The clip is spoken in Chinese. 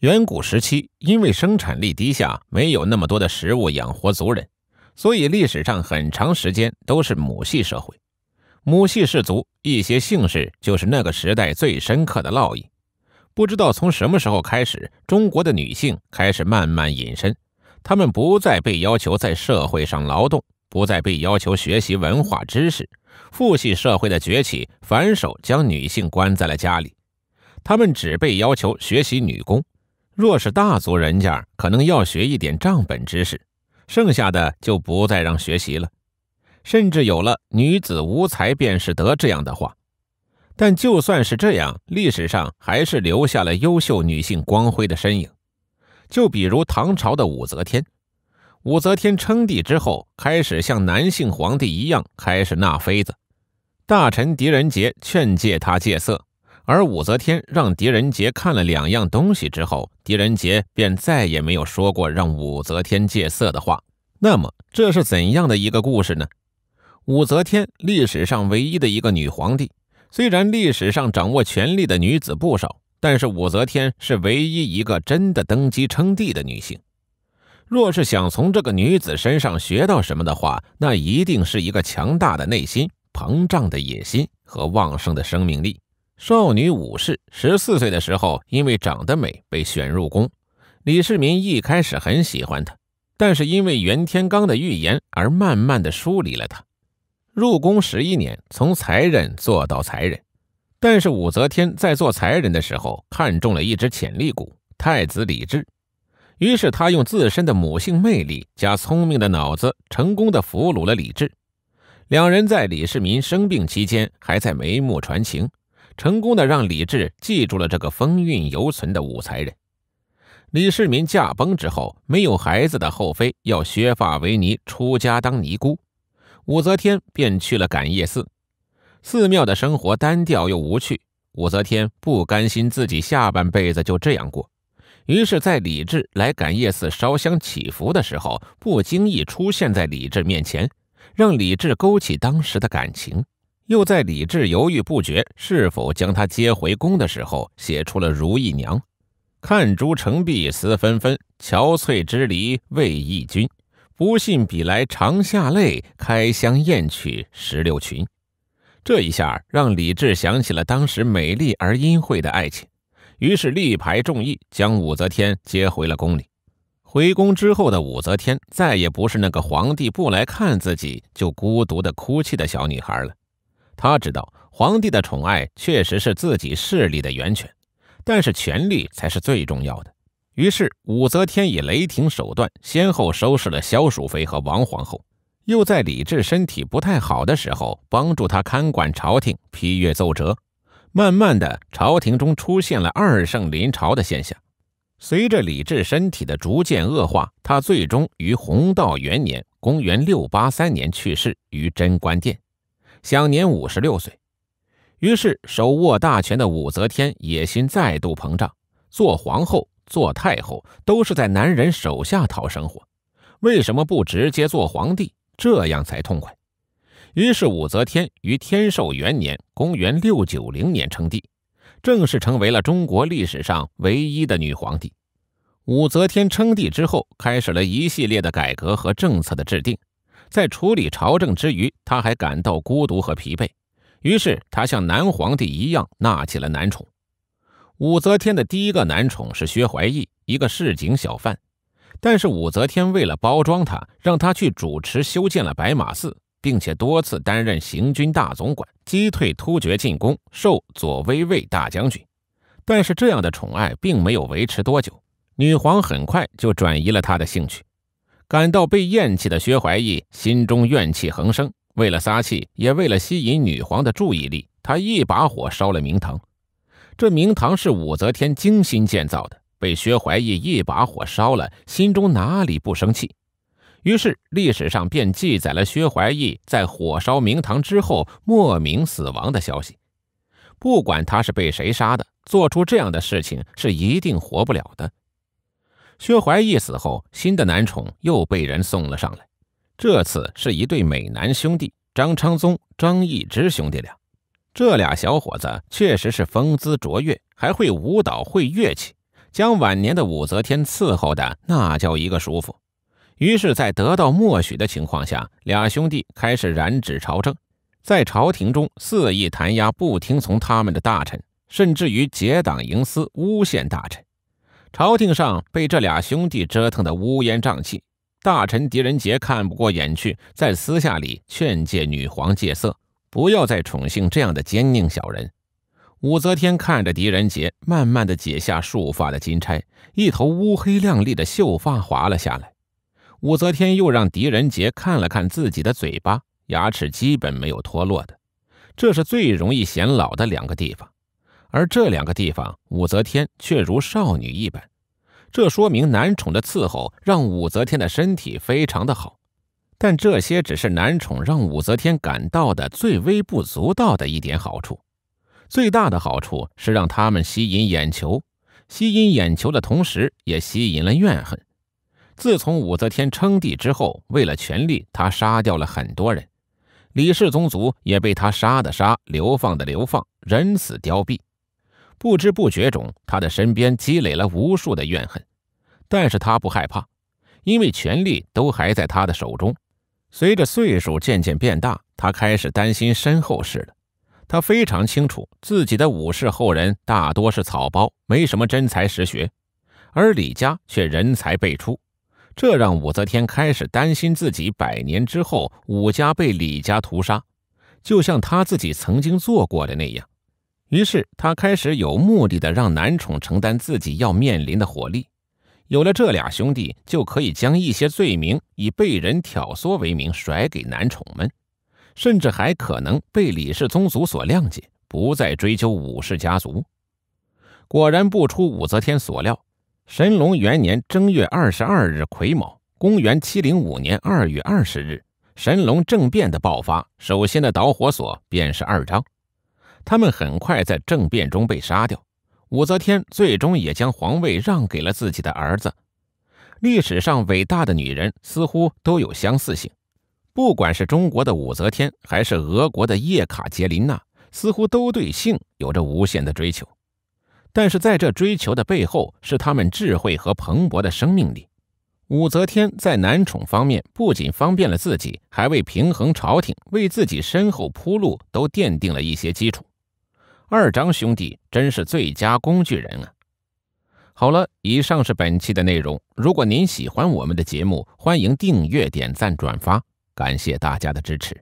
远古时期，因为生产力低下，没有那么多的食物养活族人，所以历史上很长时间都是母系社会。母系氏族一些姓氏就是那个时代最深刻的烙印。不知道从什么时候开始，中国的女性开始慢慢隐身，她们不再被要求在社会上劳动，不再被要求学习文化知识。父系社会的崛起，反手将女性关在了家里，她们只被要求学习女工。若是大族人家，可能要学一点账本知识，剩下的就不再让学习了，甚至有了“女子无才便是德”这样的话。但就算是这样，历史上还是留下了优秀女性光辉的身影，就比如唐朝的武则天。武则天称帝之后，开始像男性皇帝一样开始纳妃子，大臣狄仁杰劝诫她戒色。而武则天让狄仁杰看了两样东西之后，狄仁杰便再也没有说过让武则天戒色的话。那么，这是怎样的一个故事呢？武则天，历史上唯一的一个女皇帝。虽然历史上掌握权力的女子不少，但是武则天是唯一一个真的登基称帝的女性。若是想从这个女子身上学到什么的话，那一定是一个强大的内心、膨胀的野心和旺盛的生命力。少女武士十四岁的时候，因为长得美被选入宫。李世民一开始很喜欢她，但是因为袁天罡的预言而慢慢的疏离了她。入宫十一年，从才人做到才人。但是武则天在做才人的时候看中了一只潜力股——太子李治，于是她用自身的母性魅力加聪明的脑子，成功的俘虏了李治。两人在李世民生病期间，还在眉目传情。成功的让李治记住了这个风韵犹存的武才人。李世民驾崩之后，没有孩子的后妃要削发为尼出家当尼姑，武则天便去了感业寺。寺庙的生活单调又无趣，武则天不甘心自己下半辈子就这样过，于是，在李治来感业寺烧香祈福的时候，不经意出现在李治面前，让李治勾起当时的感情。又在李治犹豫不决是否将她接回宫的时候，写出了《如意娘》：“看朱成碧思纷纷，憔悴之离为忆君。不信比来长下泪，开箱验取石榴裙。”这一下让李治想起了当时美丽而阴晦的爱情，于是力排众议，将武则天接回了宫里。回宫之后的武则天，再也不是那个皇帝不来看自己就孤独的哭泣的小女孩了。他知道皇帝的宠爱确实是自己势力的源泉，但是权力才是最重要的。于是武则天以雷霆手段先后收拾了萧淑妃和王皇后，又在李治身体不太好的时候帮助他看管朝廷、批阅奏折。慢慢的，朝廷中出现了二圣临朝的现象。随着李治身体的逐渐恶化，他最终于弘道元年（公元683年）去世于贞观殿。享年五十六岁，于是手握大权的武则天野心再度膨胀。做皇后、做太后都是在男人手下讨生活，为什么不直接做皇帝？这样才痛快。于是武则天于天寿元年（公元六九零年）称帝，正式成为了中国历史上唯一的女皇帝。武则天称帝之后，开始了一系列的改革和政策的制定。在处理朝政之余，他还感到孤独和疲惫，于是他像男皇帝一样纳起了男宠。武则天的第一个男宠是薛怀义，一个市井小贩。但是武则天为了包装他，让他去主持修建了白马寺，并且多次担任行军大总管，击退突厥进攻，授左威卫大将军。但是这样的宠爱并没有维持多久，女皇很快就转移了他的兴趣。感到被厌弃的薛怀义心中怨气横生，为了撒气，也为了吸引女皇的注意力，他一把火烧了明堂。这明堂是武则天精心建造的，被薛怀义一把火烧了，心中哪里不生气？于是历史上便记载了薛怀义在火烧明堂之后莫名死亡的消息。不管他是被谁杀的，做出这样的事情是一定活不了的。薛怀义死后，新的男宠又被人送了上来。这次是一对美男兄弟张昌宗、张易之兄弟俩。这俩小伙子确实是风姿卓越，还会舞蹈、会乐器，将晚年的武则天伺候的那叫一个舒服。于是，在得到默许的情况下，俩兄弟开始染指朝政，在朝廷中肆意弹压不听从他们的大臣，甚至于结党营私、诬陷大臣。朝廷上被这俩兄弟折腾得乌烟瘴气，大臣狄仁杰看不过眼去，在私下里劝诫女皇戒色，不要再宠幸这样的奸佞小人。武则天看着狄仁杰，慢慢的解下束发的金钗，一头乌黑亮丽的秀发滑了下来。武则天又让狄仁杰看了看自己的嘴巴，牙齿基本没有脱落的，这是最容易显老的两个地方。而这两个地方，武则天却如少女一般，这说明男宠的伺候让武则天的身体非常的好。但这些只是男宠让武则天感到的最微不足道的一点好处。最大的好处是让他们吸引眼球，吸引眼球的同时也吸引了怨恨。自从武则天称帝之后，为了权力，她杀掉了很多人，李氏宗族也被她杀的杀，流放的流放，人死凋敝。不知不觉中，他的身边积累了无数的怨恨，但是他不害怕，因为权力都还在他的手中。随着岁数渐渐变大，他开始担心身后事了。他非常清楚，自己的武士后人大多是草包，没什么真才实学，而李家却人才辈出，这让武则天开始担心自己百年之后，武家被李家屠杀，就像他自己曾经做过的那样。于是他开始有目的的让男宠承担自己要面临的火力，有了这俩兄弟，就可以将一些罪名以被人挑唆为名甩给男宠们，甚至还可能被李氏宗族所谅解，不再追究武氏家族。果然不出武则天所料，神龙元年正月二十二日癸卯，公元七零五年二月二十日，神龙政变的爆发，首先的导火索便是二章。他们很快在政变中被杀掉，武则天最终也将皇位让给了自己的儿子。历史上伟大的女人似乎都有相似性，不管是中国的武则天还是俄国的叶卡捷琳娜，似乎都对性有着无限的追求。但是在这追求的背后，是他们智慧和蓬勃的生命力。武则天在男宠方面不仅方便了自己，还为平衡朝廷、为自己身后铺路都奠定了一些基础。二张兄弟真是最佳工具人啊！好了，以上是本期的内容。如果您喜欢我们的节目，欢迎订阅、点赞、转发，感谢大家的支持。